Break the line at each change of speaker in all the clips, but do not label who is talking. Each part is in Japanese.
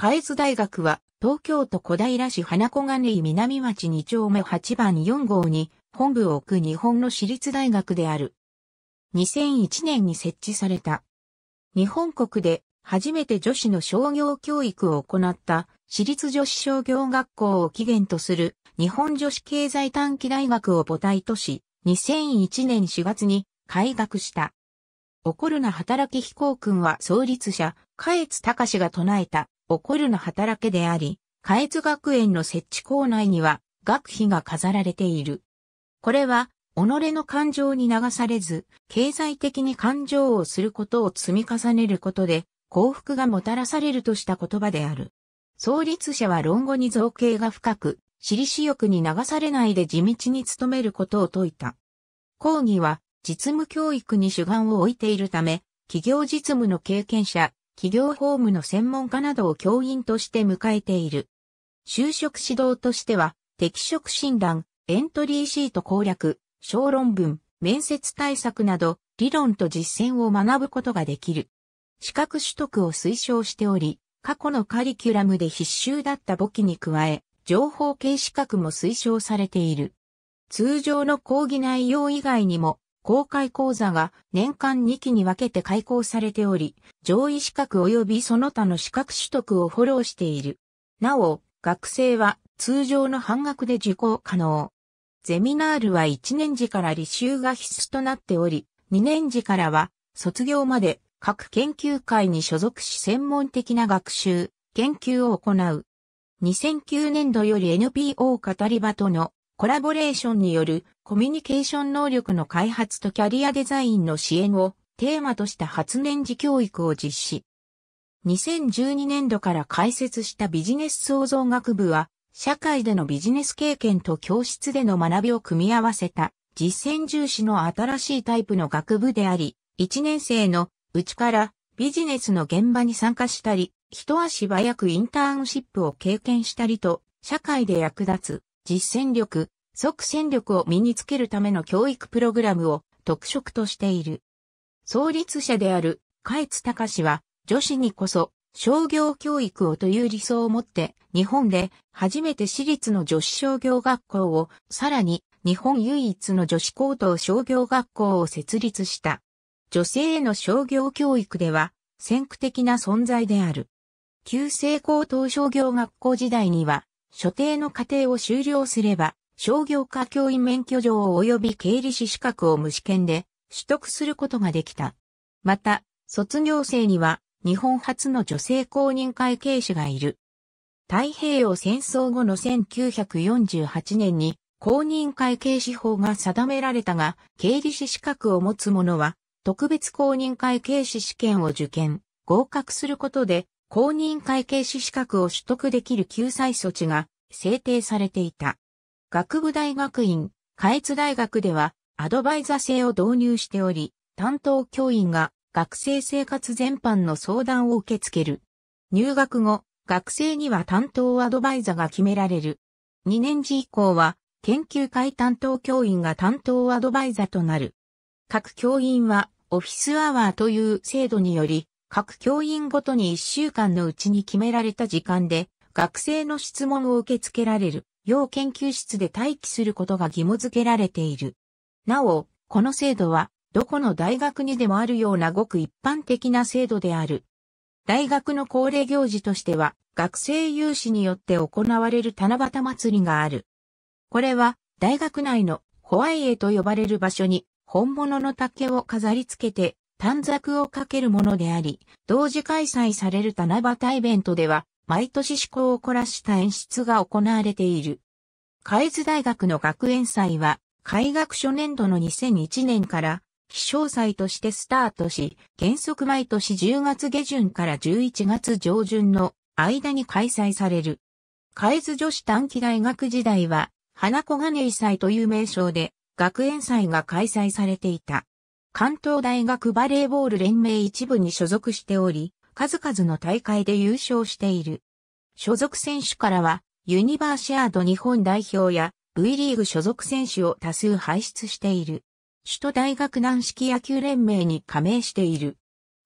海津大学は、東京都小平市花小金井南町2丁目8番4号に本部を置く日本の私立大学である。2001年に設置された。日本国で初めて女子の商業教育を行った私立女子商業学校を起源とする日本女子経済短期大学を母体とし、2001年4月に開学した。起こるな働き飛行君は創立者、下越隆が唱えた起こるの働けであり、下越学園の設置校内には学費が飾られている。これは、己の感情に流されず、経済的に感情をすることを積み重ねることで、幸福がもたらされるとした言葉である。創立者は論語に造形が深く、私利私欲に流されないで地道に努めることを説いた。講義は実務教育に主眼を置いているため、企業実務の経験者、企業法務の専門家などを教員として迎えている。就職指導としては、適職診断、エントリーシート攻略、小論文、面接対策など、理論と実践を学ぶことができる。資格取得を推奨しており、過去のカリキュラムで必修だった簿記に加え、情報系資格も推奨されている。通常の講義内容以外にも、公開講座が年間2期に分けて開講されており、上位資格及びその他の資格取得をフォローしている。なお、学生は通常の半額で受講可能。ゼミナールは1年次から履修が必須となっており、2年次からは卒業まで各研究会に所属し専門的な学習、研究を行う。2009年度より NPO 語り場とのコラボレーションによるコミュニケーション能力の開発とキャリアデザインの支援をテーマとした発年次教育を実施。2012年度から開設したビジネス創造学部は、社会でのビジネス経験と教室での学びを組み合わせた実践重視の新しいタイプの学部であり、1年生のうちからビジネスの現場に参加したり、一足早くインターンシップを経験したりと、社会で役立つ実践力、即戦力を身につけるための教育プログラムを特色としている。創立者である、海津隆は、女子にこそ、商業教育をという理想を持って、日本で初めて私立の女子商業学校を、さらに日本唯一の女子高等商業学校を設立した。女性への商業教育では、先駆的な存在である。旧制高等商業学校時代には、所定の過程を終了すれば、商業科教員免許状及び経理士資格を無試験で取得することができた。また、卒業生には日本初の女性公認会計士がいる。太平洋戦争後の1948年に公認会計士法が定められたが、経理士資格を持つ者は特別公認会計士試験を受験、合格することで公認会計士資格を取得できる救済措置が制定されていた。学部大学院、下越大学ではアドバイザ制を導入しており、担当教員が学生生活全般の相談を受け付ける。入学後、学生には担当アドバイザが決められる。2年次以降は研究会担当教員が担当アドバイザとなる。各教員はオフィスアワーという制度により各教員ごとに1週間のうちに決められた時間で、学生の質問を受け付けられる、要研究室で待機することが義務付けられている。なお、この制度は、どこの大学にでもあるようなごく一般的な制度である。大学の恒例行事としては、学生有志によって行われる七夕祭りがある。これは、大学内のホワイエと呼ばれる場所に、本物の竹を飾り付けて、短冊をかけるものであり、同時開催される七夕イベントでは、毎年趣向を凝らした演出が行われている。海津大学の学園祭は、開学初年度の2001年から、気象祭としてスタートし、原則毎年10月下旬から11月上旬の間に開催される。海津女子短期大学時代は、花子金井祭という名称で、学園祭が開催されていた。関東大学バレーボール連盟一部に所属しており、数々の大会で優勝している。所属選手からは、ユニバーシアード日本代表や V リーグ所属選手を多数輩出している。首都大学軟式野球連盟に加盟している。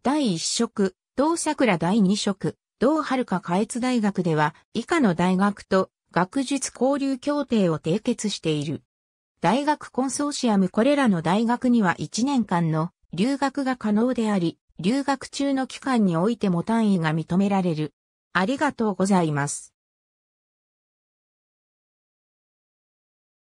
第1色、同桜第2色、同春か下越大学では以下の大学と学術交流協定を締結している。大学コンソーシアムこれらの大学には1年間の留学が可能であり、留学中の期間においても単位が認められる。ありがとうございます。